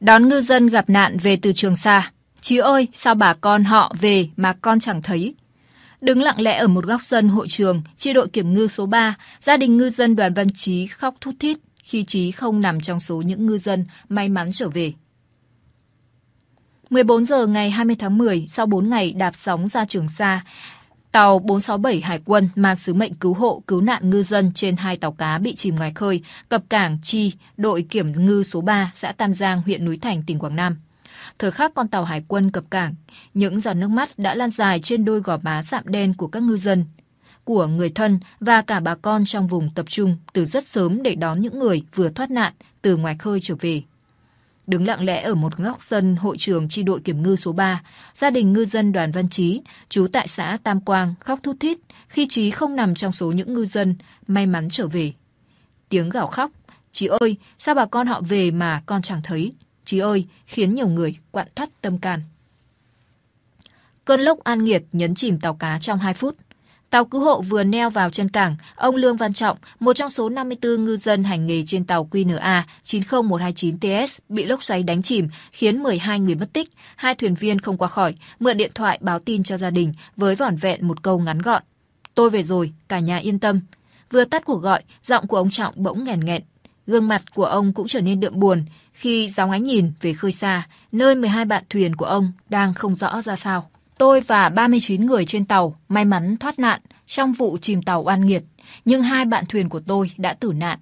Đón ngư dân gặp nạn về từ Trường Sa. Chứ ơi, sao bà con họ về mà con chẳng thấy. Đứng lặng lẽ ở một góc sân hội trường, chi đội kiểm ngư số 3, gia đình ngư dân Đoàn Văn Chí khóc thút thít khi Chí không nằm trong số những ngư dân may mắn trở về. 14 giờ ngày 20 tháng 10, sau 4 ngày đạp sóng ra Trường Sa, Tàu 467 Hải quân mang sứ mệnh cứu hộ, cứu nạn ngư dân trên hai tàu cá bị chìm ngoài khơi, cập cảng Chi, đội kiểm ngư số 3, xã Tam Giang, huyện Núi Thành, tỉnh Quảng Nam. Thời khắc con tàu hải quân cập cảng, những giọt nước mắt đã lan dài trên đôi gò má sạm đen của các ngư dân, của người thân và cả bà con trong vùng tập trung từ rất sớm để đón những người vừa thoát nạn từ ngoài khơi trở về. Đứng lặng lẽ ở một góc sân hội trường chi đội kiểm ngư số 3, gia đình ngư dân Đoàn Văn Chí trú tại xã Tam Quang, khóc thút thít khi Chí không nằm trong số những ngư dân may mắn trở về. Tiếng gào khóc, Chí ơi, sao bà con họ về mà con chẳng thấy? Chí ơi, khiến nhiều người quặn thắt tâm can. Cơn lốc an nghiệt nhấn chìm tàu cá trong 2 phút. Tàu cứu hộ vừa neo vào chân cảng, ông Lương Văn Trọng, một trong số 54 ngư dân hành nghề trên tàu QNA 90129TS bị lốc xoáy đánh chìm, khiến 12 người mất tích, hai thuyền viên không qua khỏi, mượn điện thoại báo tin cho gia đình với vỏn vẹn một câu ngắn gọn. Tôi về rồi, cả nhà yên tâm. Vừa tắt cuộc gọi, giọng của ông Trọng bỗng nghèn nghẹn. Gương mặt của ông cũng trở nên đượm buồn khi gióng ánh nhìn về khơi xa, nơi 12 bạn thuyền của ông đang không rõ ra sao. Tôi và 39 người trên tàu may mắn thoát nạn trong vụ chìm tàu oan nghiệt, nhưng hai bạn thuyền của tôi đã tử nạn.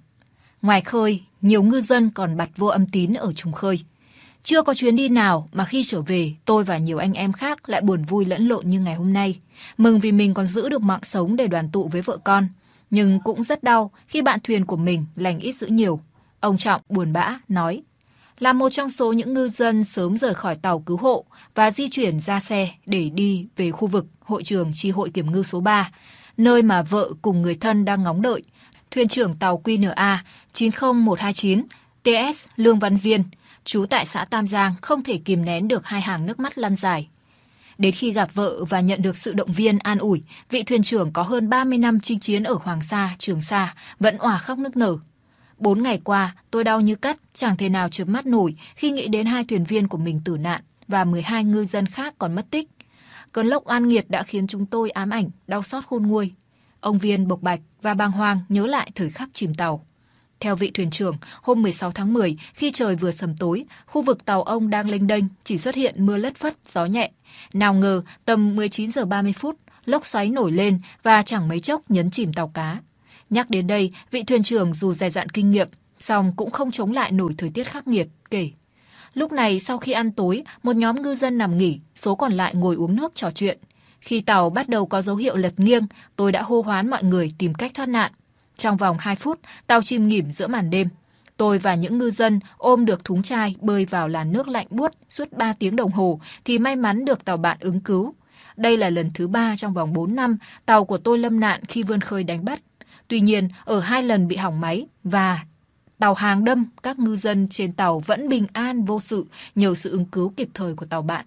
Ngoài khơi, nhiều ngư dân còn bặt vô âm tín ở trùng khơi. Chưa có chuyến đi nào mà khi trở về, tôi và nhiều anh em khác lại buồn vui lẫn lộn như ngày hôm nay. Mừng vì mình còn giữ được mạng sống để đoàn tụ với vợ con. Nhưng cũng rất đau khi bạn thuyền của mình lành ít giữ nhiều. Ông Trọng buồn bã nói là một trong số những ngư dân sớm rời khỏi tàu cứu hộ và di chuyển ra xe để đi về khu vực hội trường tri hội kiểm ngư số 3, nơi mà vợ cùng người thân đang ngóng đợi, thuyền trưởng tàu QNA 90129 TS Lương Văn Viên, trú tại xã Tam Giang không thể kìm nén được hai hàng nước mắt lăn dài. Đến khi gặp vợ và nhận được sự động viên an ủi, vị thuyền trưởng có hơn 30 năm chinh chiến ở Hoàng Sa, Trường Sa vẫn òa khóc nức nở. Bốn ngày qua, tôi đau như cắt, chẳng thể nào chớp mắt nổi khi nghĩ đến hai thuyền viên của mình tử nạn và 12 ngư dân khác còn mất tích. Cơn lốc an nghiệt đã khiến chúng tôi ám ảnh, đau xót khôn nguôi. Ông Viên bộc bạch và bàng hoàng nhớ lại thời khắc chìm tàu. Theo vị thuyền trưởng, hôm 16 tháng 10, khi trời vừa sầm tối, khu vực tàu ông đang lênh đênh, chỉ xuất hiện mưa lất phất, gió nhẹ. Nào ngờ, tầm 19 giờ 30 phút, lốc xoáy nổi lên và chẳng mấy chốc nhấn chìm tàu cá. Nhắc đến đây, vị thuyền trưởng dù dày dạn kinh nghiệm, song cũng không chống lại nổi thời tiết khắc nghiệt, kể. Lúc này sau khi ăn tối, một nhóm ngư dân nằm nghỉ, số còn lại ngồi uống nước trò chuyện. Khi tàu bắt đầu có dấu hiệu lật nghiêng, tôi đã hô hoán mọi người tìm cách thoát nạn. Trong vòng 2 phút, tàu chìm nghỉm giữa màn đêm. Tôi và những ngư dân ôm được thúng chai bơi vào làn nước lạnh buốt suốt 3 tiếng đồng hồ thì may mắn được tàu bạn ứng cứu. Đây là lần thứ ba trong vòng 4 năm tàu của tôi lâm nạn khi vươn khơi đánh bắt Tuy nhiên, ở hai lần bị hỏng máy và tàu hàng đâm, các ngư dân trên tàu vẫn bình an vô sự nhờ sự ứng cứu kịp thời của tàu bạn.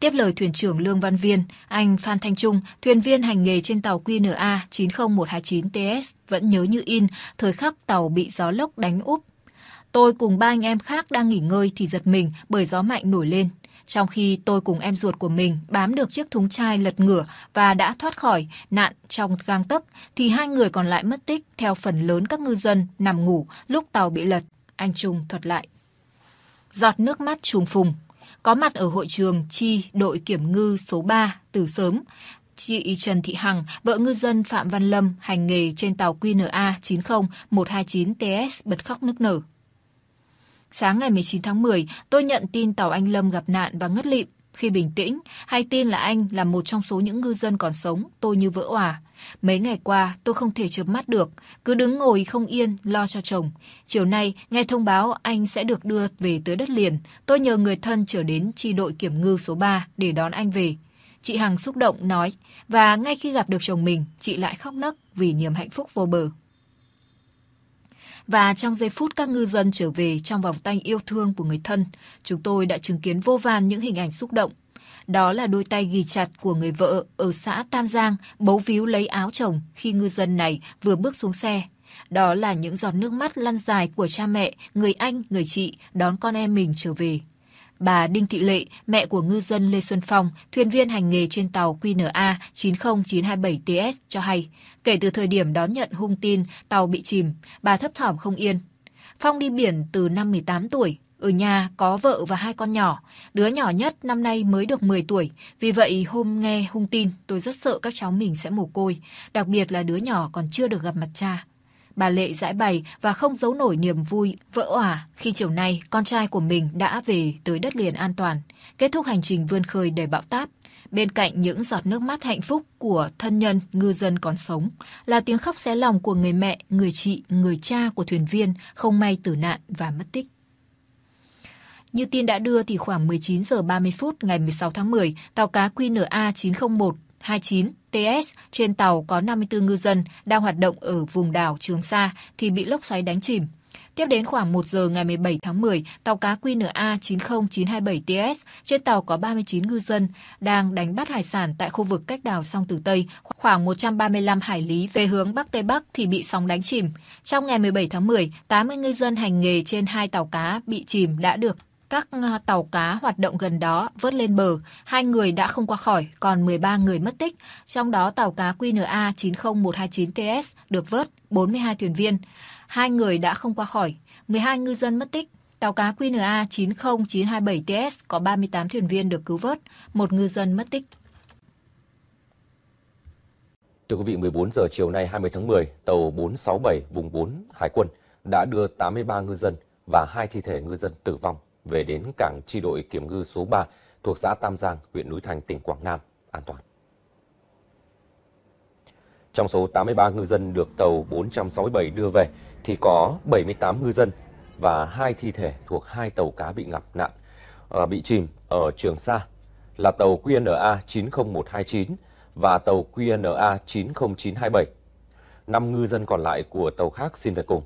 Tiếp lời thuyền trưởng Lương Văn Viên, anh Phan Thanh Trung, thuyền viên hành nghề trên tàu QNA 90129TS vẫn nhớ như in thời khắc tàu bị gió lốc đánh úp. Tôi cùng ba anh em khác đang nghỉ ngơi thì giật mình bởi gió mạnh nổi lên trong khi tôi cùng em ruột của mình bám được chiếc thúng chai lật ngửa và đã thoát khỏi nạn trong gang tấc, thì hai người còn lại mất tích theo phần lớn các ngư dân nằm ngủ lúc tàu bị lật. Anh Trung thuật lại. Giọt nước mắt trùng phùng. Có mặt ở hội trường chi đội kiểm ngư số 3 từ sớm, chị Trần Thị Hằng, vợ ngư dân Phạm Văn Lâm, hành nghề trên tàu QNA 90129 TS bật khóc nức nở. Sáng ngày 19 tháng 10, tôi nhận tin tàu anh Lâm gặp nạn và ngất lịm. Khi bình tĩnh, hay tin là anh là một trong số những ngư dân còn sống, tôi như vỡ òa. Mấy ngày qua, tôi không thể chớp mắt được, cứ đứng ngồi không yên, lo cho chồng. Chiều nay, nghe thông báo anh sẽ được đưa về tới đất liền, tôi nhờ người thân trở đến chi đội kiểm ngư số 3 để đón anh về. Chị Hằng xúc động nói, và ngay khi gặp được chồng mình, chị lại khóc nấc vì niềm hạnh phúc vô bờ. Và trong giây phút các ngư dân trở về trong vòng tay yêu thương của người thân, chúng tôi đã chứng kiến vô vàn những hình ảnh xúc động. Đó là đôi tay ghi chặt của người vợ ở xã Tam Giang bấu víu lấy áo chồng khi ngư dân này vừa bước xuống xe. Đó là những giọt nước mắt lăn dài của cha mẹ, người anh, người chị đón con em mình trở về. Bà Đinh Thị Lệ, mẹ của ngư dân Lê Xuân Phong, thuyền viên hành nghề trên tàu QNA 90927TS cho hay, kể từ thời điểm đón nhận hung tin tàu bị chìm, bà thấp thỏm không yên. Phong đi biển từ năm 18 tuổi, ở nhà có vợ và hai con nhỏ, đứa nhỏ nhất năm nay mới được 10 tuổi, vì vậy hôm nghe hung tin tôi rất sợ các cháu mình sẽ mồ côi, đặc biệt là đứa nhỏ còn chưa được gặp mặt cha. Bà Lệ giải bày và không giấu nổi niềm vui, vỡ òa khi chiều nay con trai của mình đã về tới đất liền an toàn, kết thúc hành trình vươn khơi đầy bão táp. Bên cạnh những giọt nước mắt hạnh phúc của thân nhân ngư dân còn sống là tiếng khóc xé lòng của người mẹ, người chị, người cha của thuyền viên không may tử nạn và mất tích. Như tin đã đưa thì khoảng 19 giờ 30 phút ngày 16 tháng 10, tàu cá QNA 901 29 TS trên tàu có 54 ngư dân đang hoạt động ở vùng đảo Trường Sa thì bị lốc xoáy đánh chìm. Tiếp đến khoảng 1 giờ ngày 17 tháng 10, tàu cá QNA 90927 TS trên tàu có 39 ngư dân đang đánh bắt hải sản tại khu vực cách đảo Song Tử Tây khoảng 135 hải lý về hướng Bắc Tây Bắc thì bị sóng đánh chìm. Trong ngày 17 tháng 10, 80 ngư dân hành nghề trên hai tàu cá bị chìm đã được các ờ, tàu cá hoạt động gần đó vớt lên bờ, hai người đã không qua khỏi, còn 13 người mất tích, trong đó tàu cá QNA 90129TS được vớt, 42 thuyền viên. Hai người đã không qua khỏi, 12 ngư dân mất tích, Tàu cá QNA 90927TS có 38 thuyền viên được cứu vớt, một ngư dân mất tích. Thưa quý vị, 14 giờ chiều nay 20 tháng 10, tàu 467 vùng 4 Hải quân đã đưa 83 ngư dân và hai thi thể ngư dân tử vong về đến cảng tri đội kiểm ngư số 3 thuộc xã Tam Giang, huyện Núi Thành, tỉnh Quảng Nam, an toàn. Trong số 83 ngư dân được tàu 467 đưa về thì có 78 ngư dân và hai thi thể thuộc hai tàu cá bị ngập nạn, ờ, bị chìm ở Trường Sa là tàu QNA 90129 và tàu QNA 90927. 5 ngư dân còn lại của tàu khác xin về cùng.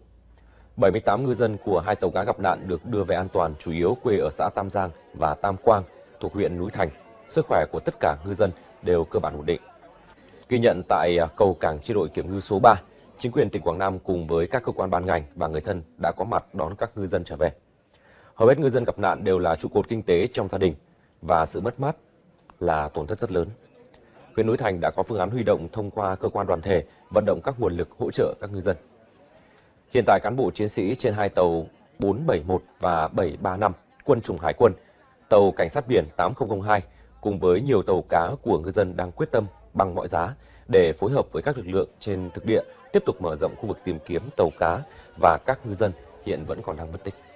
78 ngư dân của hai tàu cá gặp nạn được đưa về an toàn chủ yếu quê ở xã Tam Giang và Tam Quang thuộc huyện Núi Thành. Sức khỏe của tất cả ngư dân đều cơ bản ổn định. Ghi nhận tại à, cầu cảng chi đội kiểm ngư số 3, chính quyền tỉnh Quảng Nam cùng với các cơ quan ban ngành và người thân đã có mặt đón các ngư dân trở về. Hầu hết ngư dân gặp nạn đều là trụ cột kinh tế trong gia đình và sự mất mát là tổn thất rất lớn. Huyện Núi Thành đã có phương án huy động thông qua cơ quan đoàn thể vận động các nguồn lực hỗ trợ các ngư dân. Hiện tại cán bộ chiến sĩ trên hai tàu 471 và 735 quân chủng hải quân, tàu cảnh sát biển 8002 cùng với nhiều tàu cá của ngư dân đang quyết tâm bằng mọi giá để phối hợp với các lực lượng trên thực địa tiếp tục mở rộng khu vực tìm kiếm tàu cá và các ngư dân hiện vẫn còn đang mất tích.